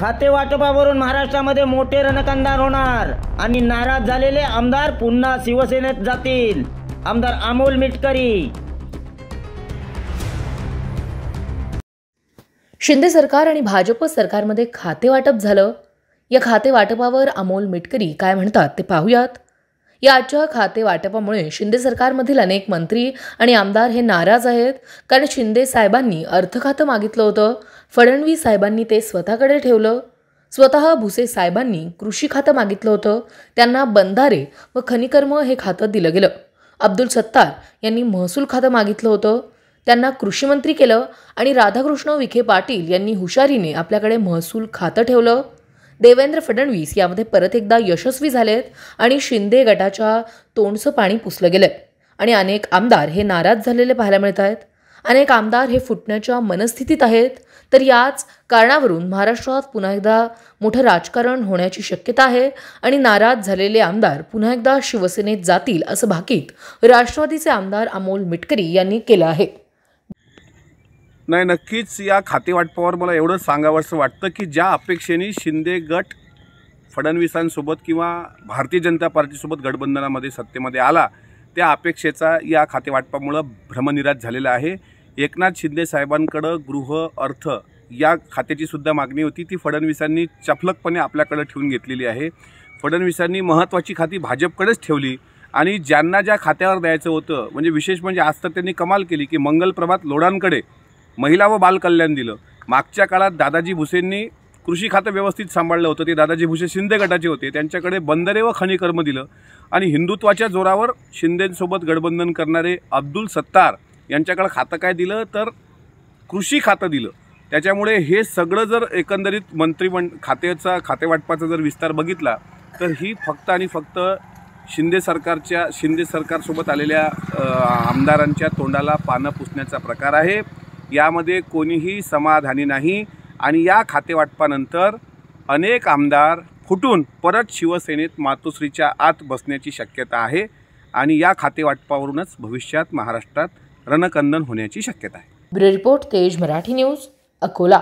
खाते वाटपावरून महाराष्ट्रामध्ये मोठे रणकांदार होणार आणि नाराज झालेले आमदार पुन्हा शिवसेनेत जातील आमदार अमोल मिटकरी शिंदे सरकार आणि भाजप सरकारमध्ये खाते वाटप झालं या खाते वाटपावर अमोल मिटकरी काय म्हणतात ते पाहूयात या आजच्या खाते वाटपामुळे शिंदे सरकारमधील अनेक मंत्री आणि आमदार हे नाराज आहेत कारण शिंदे साहेबांनी अर्थ खातं मागितलं होतं फडणवीस साहेबांनी ते स्वतःकडे ठेवलं स्वतः भुसे साहेबांनी कृषी खातं मागितलं होतं त्यांना बंधारे व खनिकर्म हे खातं दिलं गेलं अब्दुल सत्तार यांनी महसूल खातं मागितलं होतं त्यांना कृषीमंत्री केलं आणि राधाकृष्ण विखे पाटील यांनी हुशारीने आपल्याकडे महसूल खातं ठेवलं देवेंद्र फडणवीस यामध्ये परत एकदा यशस्वी झाले आहेत आणि शिंदे गटाच्या तोंडचं पाणी पुसलं गेलं आणि अनेक आमदार हे नाराज झालेले पाहायला मिळत आहेत अनेक आमदार हे फुटण्याच्या मनस्थितीत आहेत तर याच कारणावरून महाराष्ट्रात पुन्हा एकदा मोठं राजकारण होण्याची शक्यता आहे आणि नाराज झालेले आमदार पुन्हा एकदा शिवसेनेत जातील असं भाकीत राष्ट्रवादीचे आमदार अमोल मिटकरी यांनी केलं आहे नाही नक्कीच या खातेवाटपावर मला एवढं सांगावंसं वाटतं की ज्या अपेक्षेने शिंदे गट फडणवीसांसोबत किंवा भारतीय जनता पार्टीसोबत गठबंधनामध्ये सत्तेमध्ये आला त्या अपेक्षेचा या खातेवाटपामुळं भ्रमनिराश झालेला आहे एकनाथ शिंदे साहेबांकडं गृह अर्थ या खात्याची सुद्धा मागणी होती ती फडणवीसांनी चफलकपणे आपल्याकडं ठेवून घेतलेली आहे फडणवीसांनी महत्त्वाची खाती भाजपकडेच ठेवली आणि ज्यांना ज्या खात्यावर द्यायचं होतं म्हणजे विशेष म्हणजे आज तर त्यांनी कमाल केली की मंगल प्रभात महिला व बालकल्याण दिलं मागच्या काळात दादाजी भुसेंनी कृषी खातं व्यवस्थित सांभाळलं होतं ते दादाजी भुसे शिंदे गटाचे होते त्यांच्याकडे बंदरे व खनिकर्म दिलं आणि हिंदुत्वाच्या जोरावर शिंदेंसोबत गठबंधन करणारे अब्दुल सत्तार यांच्याकडं खातं काय दिलं तर कृषी खातं दिलं त्याच्यामुळे हे सगळं जर एकंदरीत मंत्रिमं खात्याचा खातेवाटपाचा जर विस्तार बघितला तर ही फक्त आणि फक्त शिंदे सरकारच्या शिंदे सरकारसोबत आलेल्या आमदारांच्या तोंडाला पानं पुसण्याचा प्रकार आहे यामध्ये कोणीही समाधानी नाही आणि या खातेवाटपानंतर अनेक आमदार फुटून परत शिवसेनेत मातोश्रीच्या आत बसण्याची शक्यता आहे आणि या खातेवाटपावरूनच भविष्यात महाराष्ट्रात रणकंदन होण्याची शक्यता आहे ब्युरो रिपोर्ट तेज मराठी न्यूज अकोला